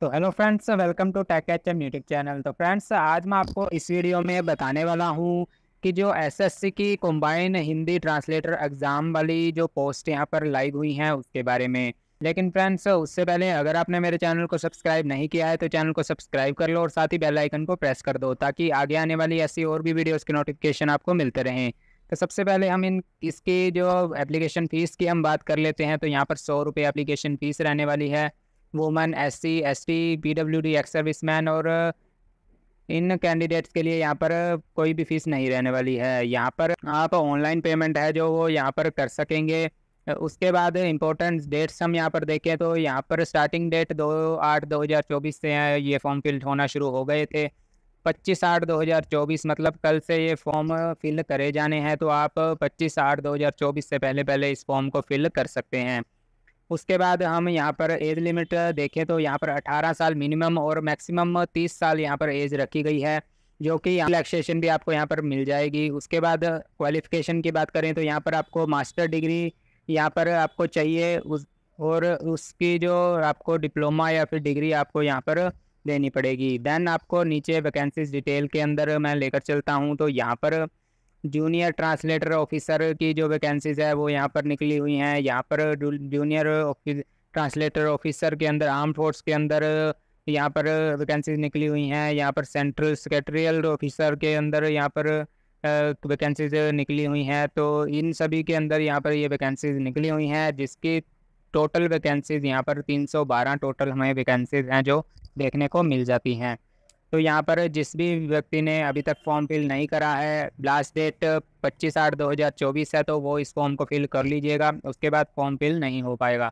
तो hello friends welcome to tech H M YouTube channel तो friends आज मैं आपको इस वीडियो में बताने वाला हूँ कि जो एसएससी की कम्बाइन हिंदी ट्रांसलेटर एग्ज़ाम वाली जो पोस्ट यहाँ पर लाइव हुई हैं उसके बारे में लेकिन फ्रेंड्स उससे पहले अगर आपने मेरे चैनल को सब्सक्राइब नहीं किया है तो चैनल को सब्सक्राइब कर लो और साथ ही बेलाइकन को प्रेस कर दो ताकि आगे आने वाली ऐसी और भी वीडियोज़ की नोटिफिकेशन आपको मिलते रहें तो सबसे पहले हम इन इसकी जो एप्लीकेशन फ़ीस की हम बात कर लेते हैं तो यहाँ पर सौ रुपये एप्लीकेशन फ़ीस रहने वाली है women S C S T P W D ex service man और इन कैंडिडेट्स के लिए यहाँ पर कोई भी फीस नहीं रहने वाली है यहाँ पर आप ऑनलाइन पेमेंट है जो वो यहाँ पर कर सकेंगे उसके बाद इम्पोर्टेंट डेट्स हम यहाँ पर देखें तो यहाँ पर स्टार्टिंग डेट दो आठ दो हज़ार चौबीस से हैं ये फॉर्म फिल होना शुरू हो गए थे पच्चीस आठ दो हज़ार चौबीस मतलब कल से ये फॉर्म फिल करे जाने हैं तो आप पच्चीस आठ दो हज़ार चौबीस से पहले पहले इस फॉर्म को फिल कर सकते हैं उसके बाद हम यहाँ पर एज लिमिट देखें तो यहाँ पर अठारह साल मिनिमम और मैक्सिमम तीस साल यहाँ पर एज रखी गई है जो कि रिलैक्सेशन भी आपको यहाँ पर मिल जाएगी उसके बाद क्वालिफिकेशन की बात करें तो यहाँ पर आपको मास्टर डिग्री यहाँ पर आपको चाहिए उस और उसकी जो आपको डिप्लोमा या फिर डिग्री आपको यहाँ पर देनी पड़ेगी देन आपको नीचे वैकेंसीज डिटेल के अंदर मैं लेकर चलता हूँ तो यहाँ पर जूनियर ट्रांसलेटर ऑफिसर की जो वैकेंसीज है वो यहाँ पर निकली हुई हैं यहाँ पर जूनियर ट्रांसलेटर ऑफिसर के अंदर आर्म फोर्स के अंदर यहाँ पर वैकेंसीज निकली हुई हैं यहाँ पर सेंट्रल सेक्रेटरियल ऑफिसर के अंदर यहाँ पर वैकेंसीज निकली हुई हैं तो इन सभी के अंदर यहाँ पर ये वैकेंसीज निकली हुई हैं जिसकी टोटल वैकेंसीज यहाँ पर 312 टोटल हमें वैकेंसीज हैं जो देखने को मिल जाती हैं तो यहाँ पर जिस भी व्यक्ति ने अभी तक फॉर्म फिल नहीं करा है लास्ट डेट 25 आठ 2024 है तो वो इस फॉर्म को फिल कर लीजिएगा उसके बाद फॉर्म फिल नहीं हो पाएगा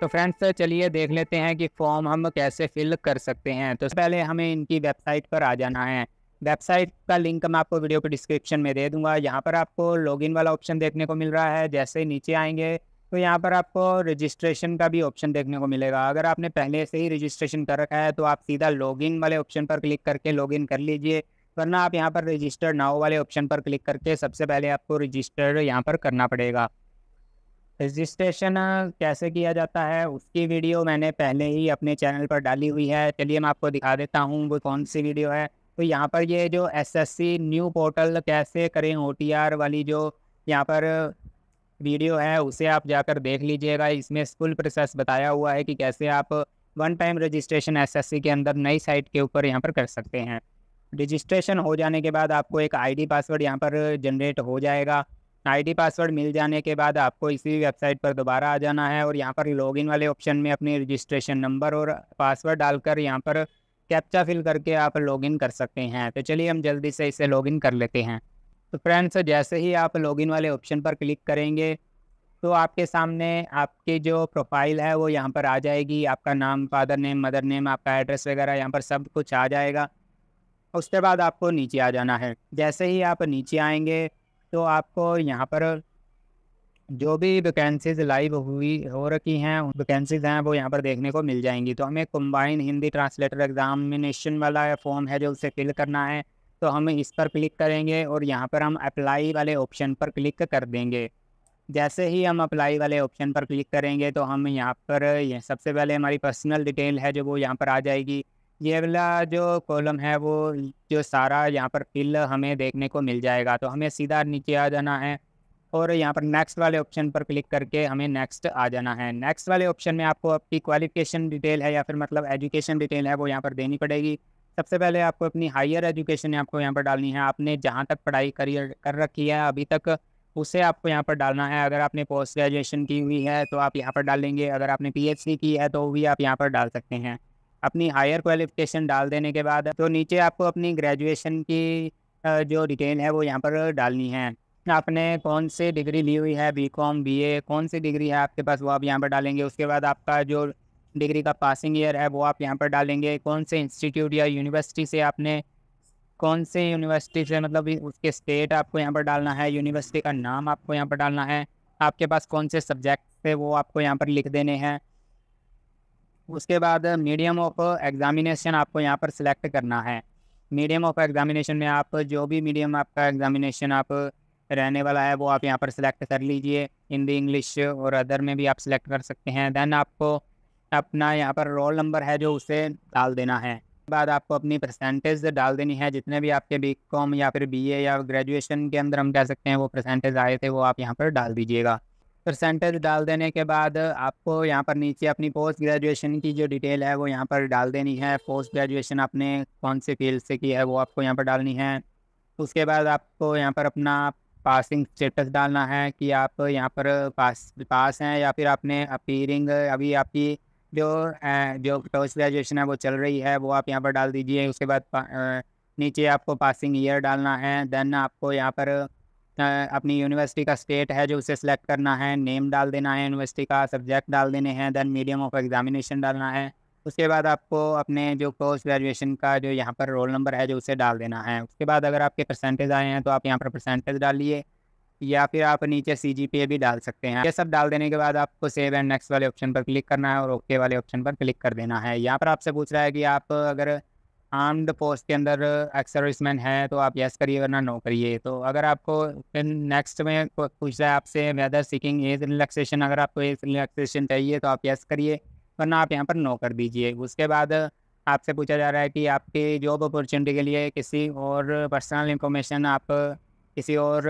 तो फ्रेंड्स चलिए देख लेते हैं कि फॉर्म हम कैसे फिल कर सकते हैं तो पहले हमें इनकी वेबसाइट पर आ जाना है वेबसाइट का लिंक मैं आपको वीडियो के डिस्क्रिप्शन में दे दूंगा यहाँ पर आपको लॉगिन वाला ऑप्शन देखने को मिल रहा है जैसे नीचे आएंगे तो यहाँ पर आपको रजिस्ट्रेशन का भी ऑप्शन देखने को मिलेगा अगर आपने पहले से ही रजिस्ट्रेशन कर रखा है तो आप सीधा लॉगिन वाले ऑप्शन पर क्लिक करके लॉगिन कर लीजिए वरना आप यहाँ पर रजिस्टर नाव वाले ऑप्शन पर क्लिक करके सबसे पहले आपको रजिस्टर यहाँ पर करना पड़ेगा रजिस्ट्रेशन कैसे किया जाता है उसकी वीडियो मैंने पहले ही अपने चैनल पर डाली हुई है चलिए मैं आपको दिखा देता हूँ वो कौन सी वीडियो है तो यहाँ पर ये जो एस न्यू पोर्टल कैसे करें ओ वाली जो यहाँ पर वीडियो है उसे आप जाकर देख लीजिएगा इसमें फुल प्रोसेस बताया हुआ है कि कैसे आप वन टाइम रजिस्ट्रेशन एसएससी के अंदर नई साइट के ऊपर यहाँ पर कर सकते हैं रजिस्ट्रेशन हो जाने के बाद आपको एक आईडी पासवर्ड यहाँ पर जनरेट हो जाएगा आईडी पासवर्ड मिल जाने के बाद आपको इसी वेबसाइट पर दोबारा आ जाना है और यहाँ पर लॉगिन वाले ऑप्शन में अपने रजिस्ट्रेशन नंबर और पासवर्ड डालकर यहाँ पर कैप्चा फिल करके आप लॉगिन कर सकते हैं तो चलिए हम जल्दी से इसे लॉगिन कर लेते हैं तो फ्रेंड्स जैसे ही आप लॉगिन वाले ऑप्शन पर क्लिक करेंगे तो आपके सामने आपकी जो प्रोफाइल है वो यहाँ पर आ जाएगी आपका नाम फादर नेम मदर नेम आपका एड्रेस वगैरह यहाँ पर सब कुछ आ जाएगा उसके बाद आपको नीचे आ जाना है जैसे ही आप नीचे आएंगे तो आपको यहाँ पर जो भी वैकेंसीज लाइव हुई हो रखी हैं वैकेंसीज हैं वो यहाँ पर देखने को मिल जाएंगी तो हमें कम्बाइन हिंदी ट्रांसलेटर एग्जामिनेशन वाला फॉर्म है जो उसे फिल करना है तो हम इस पर क्लिक करेंगे और यहाँ पर हम अप्लाई वाले ऑप्शन पर क्लिक कर देंगे जैसे ही हम अप्लाई वाले ऑप्शन पर क्लिक करेंगे तो हम यहाँ पर यह सबसे पहले हमारी पर्सनल डिटेल है जो वो यहाँ पर आ जाएगी ये वाला जो कॉलम है वो जो सारा यहाँ पर फिल हमें देखने को मिल जाएगा तो हमें सीधा नीचे आ जाना है और यहाँ पर नेक्स्ट वाले ऑप्शन पर क्लिक करके हमें नेक्स्ट आ जाना है नेक्स्ट वाले ऑप्शन में आपको आपकी क्वालिफिकेशन डिटेल है या फिर मतलब एजुकेशन डिटेल है वो यहाँ पर देनी पड़ेगी सबसे पहले आपको अपनी हायर एजुकेशन आपको यहाँ पर डालनी है आपने जहाँ तक पढ़ाई करियर कर रखी है अभी तक उसे आपको यहाँ पर डालना है अगर आपने पोस्ट ग्रेजुएशन की हुई है तो आप यहाँ पर डालेंगे अगर आपने पी की है तो भी आप यहाँ पर डाल सकते हैं अपनी हायर क्वालिफिकेशन डाल देने के बाद तो नीचे आपको अपनी ग्रेजुएशन की जो डिटेल है वो यहाँ पर डालनी है आपने कौन से डिग्री ली हुई है बी कॉम बी ए कौन सी डिग्री है आपके पास वो आप यहाँ पर डालेंगे उसके बाद आपका जो डिग्री का पासिंग ईयर है वो आप यहाँ पर डालेंगे कौन से इंस्टीट्यूट या यूनिवर्सिटी से आपने कौन से यूनिवर्सिटी से मतलब उसके स्टेट आपको यहाँ पर डालना है यूनिवर्सिटी का नाम आपको यहाँ पर डालना है आपके पास कौन से सब्जेक्ट थे वो आपको यहाँ पर लिख देने हैं उसके बाद मीडियम ऑफ एग्ज़ामिनेशन आपको यहाँ पर सिलेक्ट करना है मीडियम ऑफ एग्ज़ामिनेशन में आप जो भी मीडियम आपका एग्ज़ामिनेशन आप रहने वाला है वो आप यहाँ पर सिलेक्ट कर लीजिए हिंदी इंग्लिश और अदर में भी आप सिलेक्ट कर सकते हैं देन आपको अपना यहाँ पर रोल नंबर है जो उसे डाल देना है बाद आपको अपनी परसेंटेज डाल देनी है जितने भी आपके बी कॉम या फिर बी ए या ग्रेजुएशन के अंदर हम कह सकते हैं वो परसेंटेज आए थे वो आप यहाँ पर डाल दीजिएगा परसेंटेज डाल देने के बाद आपको यहाँ पर नीचे अपनी पोस्ट ग्रेजुएशन की जो डिटेल है वो यहाँ पर डाल देनी है पोस्ट ग्रेजुएशन आपने कौन से फील्ड से की है वो आपको यहाँ पर डालनी है उसके बाद आपको यहाँ पर अपना पासिंग स्टेटस डालना है कि आप यहाँ पर पास पास हैं या फिर आपने अपीरिंग अभी आपकी जो जो पोस्ट ग्रेजुएशन है वो चल रही है वो आप यहाँ पर डाल दीजिए उसके बाद नीचे आपको पासिंग ईयर डालना है देन आपको यहाँ पर अपनी यूनिवर्सिटी का स्टेट है जो उसे सिलेक्ट करना है नेम डाल देना है यूनिवर्सिटी का सब्जेक्ट डाल देने हैं देन मीडियम ऑफ एग्जामिनेशन डालना है उसके बाद आपको अपने जो पोस्ट ग्रेजुएशन का जो यहाँ पर रोल नंबर है जो उसे डाल देना है उसके बाद अगर आपके परसेंटेज आए हैं तो आप यहाँ पर परसेंटेज डालिए या फिर आप नीचे सी जी पे भी डाल सकते हैं ये सब डाल देने के बाद आपको सेव एंड नेक्स्ट वाले ऑप्शन पर क्लिक करना है और ओके वाले ऑप्शन पर क्लिक कर देना है यहाँ पर आपसे पूछ रहा है कि आप अगर आर्म्ड पोस्ट के अंदर एक्सर्विसमैन है तो आप यस करिए वरना नो करिए तो अगर आपको फिर नेक्स्ट में पूछ रहा है आपसे वेदर सीकिंग एज रिलैक्सेशन अगर आपको एज रिलैक्सेशन चाहिए तो आप येस करिए वरना आप यहाँ पर नो कर दीजिए उसके बाद आपसे पूछा जा रहा है कि आपकी जॉब अपॉर्चुनिटी के लिए किसी और पर्सनल इन्फॉर्मेशन आप किसी और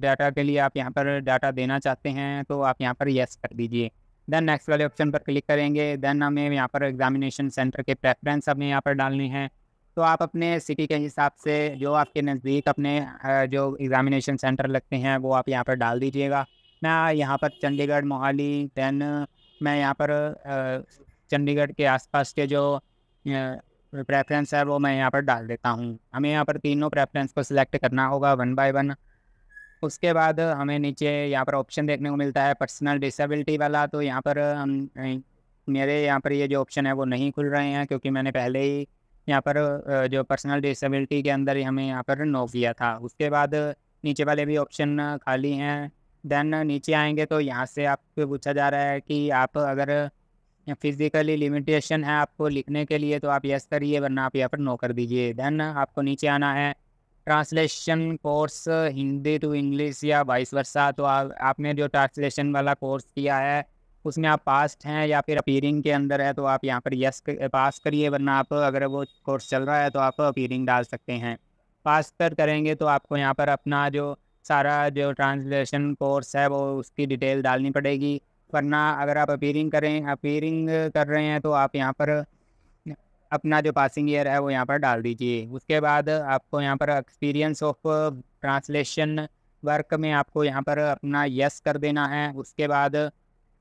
डाटा के लिए आप यहाँ पर डाटा देना चाहते हैं तो आप यहाँ पर येस कर दीजिए देन नेक्स्ट वाले ऑप्शन पर क्लिक करेंगे देन हमें यहाँ पर एग्जामिनेशन सेंटर के प्रेफरेंस हमें यहाँ पर डालनी है तो आप अपने सिटी के हिसाब से जो आपके नज़दीक अपने जो एग्ज़ामिनेशन सेंटर लगते हैं वो आप यहाँ पर डाल दीजिएगा मैं यहाँ पर चंडीगढ़ मोहाली देन मैं यहाँ पर चंडीगढ़ के आसपास के जो प्रेफरेंस है वो मैं यहाँ पर डाल देता हूँ हमें यहाँ पर तीनों प्रेफरेंस को सिलेक्ट करना होगा वन बाय वन उसके बाद हमें नीचे यहाँ पर ऑप्शन देखने को मिलता है पर्सनल डिसेबिलिटी वाला तो यहाँ पर हम मेरे यहाँ पर ये यह जो ऑप्शन है वो नहीं खुल रहे हैं क्योंकि मैंने पहले ही यहाँ पर जो पर्सनल डिसेबिलिटी के अंदर ही हमें यहाँ पर नो किया था उसके बाद नीचे वाले भी ऑप्शन खाली हैं देन नीचे आएंगे तो यहाँ से आपको पूछा जा रहा है कि आप अगर या फिजिकली लिमिटेशन है आपको लिखने के लिए तो आप यस करिए वरना आप यहाँ पर नो कर दीजिए देन आपको नीचे आना है translation course Hindi to English या वाइस वर्षा तो आ, आपने जो ट्रांसलेशन वाला कोर्स किया है उसमें आप पास्ट हैं या फिर अपीयरिंग के अंदर है तो आप यहाँ पर यस पास करिए वरना आप अगर वो कोर्स चल रहा है तो आप अपीयरिंग डाल सकते हैं पास कर करेंगे तो आपको यहाँ पर अपना जो सारा जो ट्रांसलेशन कोर्स है वो उसकी डिटेल डालनी पड़ेगी वरना अगर आप अपीयरिंग करें अपीयरिंग कर रहे हैं तो आप यहाँ पर अपना जो पासिंग ईयर है वो यहाँ पर डाल दीजिए उसके बाद आपको यहाँ पर एक्सपीरियंस ऑफ ट्रांसलेशन वर्क में आपको यहाँ पर अपना यस कर देना है उसके बाद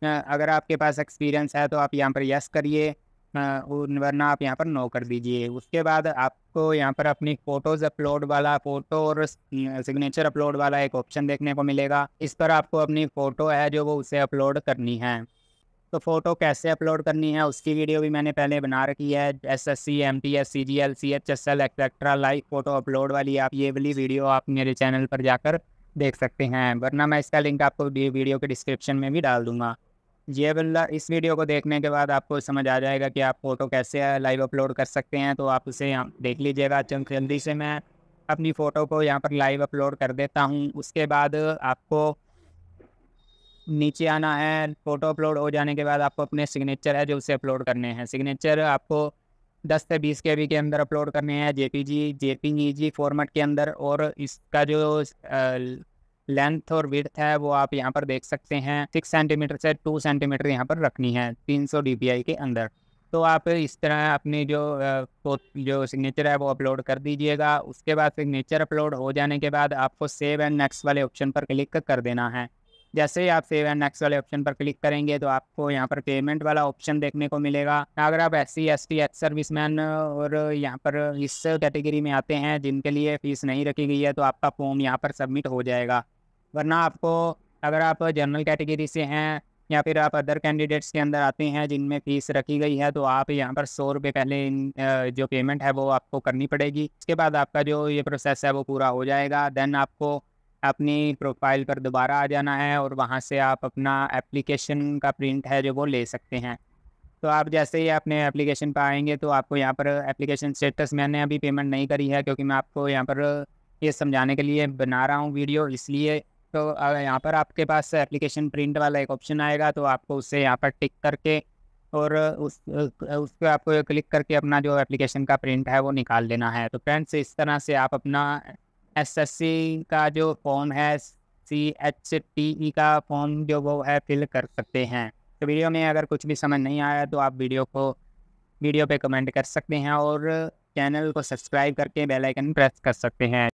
अगर आपके पास एक्सपीरियंस है तो आप यहाँ पर यस करिए वरना आप यहाँ पर नो कर दीजिए उसके बाद आपको यहाँ पर अपनी फ़ोटोज़ अपलोड वाला फ़ोटो और सिग्नेचर अपलोड वाला एक ऑप्शन देखने को मिलेगा इस पर आपको अपनी फ़ोटो है जो वो उसे अपलोड करनी है तो फ़ोटो कैसे अपलोड करनी है उसकी वीडियो भी मैंने पहले बना रखी है S S C M T S C G L C H S L etcetera live photo upload वाली आप ये वाली वीडियो आप मेरे चैनल पर जाकर देख सकते हैं वरना मैं इसका लिंक आपको वीडियो के डिस्क्रिप्शन में भी डाल दूंगा ये बल्ला इस वीडियो को देखने के बाद आपको समझ आ जाएगा कि आप फ़ोटो कैसे लाइव अपलोड कर सकते हैं तो आप उसे यहाँ देख लीजिएगा जल्दी से मैं अपनी फ़ोटो को यहाँ पर लाइव अपलोड कर देता हूँ उसके बाद आपको नीचे आना है फ़ोटो अपलोड हो जाने के बाद आपको अपने सिग्नेचर है जो उसे अपलोड करने हैं सिग्नेचर आपको 10 से 20 के बी के अंदर अपलोड करने हैं J P G J P G format के अंदर और इसका जो लेंथ और विड्थ है वो आप यहाँ पर देख सकते हैं सिक्स सेंटीमीटर से टू सेंटीमीटर यहाँ पर रखनी है तीन सौ डी के अंदर तो आप इस तरह अपनी जो तो जो सिग्नेचर है वो अपलोड कर दीजिएगा उसके बाद सिग्नेचर अपलोड हो जाने के बाद आपको सेव एंड नेक्स्ट वाले ऑप्शन पर क्लिक कर देना है जैसे ही आप सेव एंड नेक्स्ट वाले ऑप्शन पर क्लिक करेंगे तो आपको यहाँ पर पेमेंट वाला ऑप्शन देखने को मिलेगा अगर आप S C S T ex service man और यहाँ पर इस कैटेगरी में आते हैं जिनके लिए फीस नहीं रखी गई है तो आपका फॉर्म यहाँ पर सबमिट हो जाएगा वरना आपको अगर आप जनरल कैटेगरी से हैं या फिर आप अदर कैंडिडेट्स के अंदर आते हैं जिनमें फ़ीस रखी गई है तो आप यहाँ पर सौ रुपये पहले इन जो पेमेंट है वो आपको करनी पड़ेगी उसके बाद आपका जो ये प्रोसेस है वो पूरा हो जाएगा देन आपको अपनी प्रोफाइल पर दोबारा आ जाना है और वहाँ से आप अपना एप्लीकेशन का प्रिंट है जो वो ले सकते हैं तो आप जैसे ही अपने एप्लीकेशन पर आएंगे तो आपको यहाँ पर एप्लीकेशन स्टेटस मैंने अभी पेमेंट नहीं करी है क्योंकि मैं आपको यहाँ पर ये समझाने के लिए बना रहा हूँ वीडियो इसलिए तो यहाँ पर आपके पास एप्लीकेशन प्रिंट वाला एक ऑप्शन आएगा तो आपको उससे यहाँ पर टिक करके और उस उस पर आपको क्लिक करके अपना जो एप्लीकेशन का प्रिंट है वो निकाल लेना है तो फ्रेंड्स इस तरह से आप अपना एसएससी का जो फॉर्म है सी एच टी ई का फॉर्म जो वो है फिल कर सकते हैं तो वीडियो में अगर कुछ भी समझ नहीं आया तो आप वीडियो को वीडियो पे कमेंट कर सकते हैं और चैनल को सब्सक्राइब करके बेल आइकन प्रेस कर सकते हैं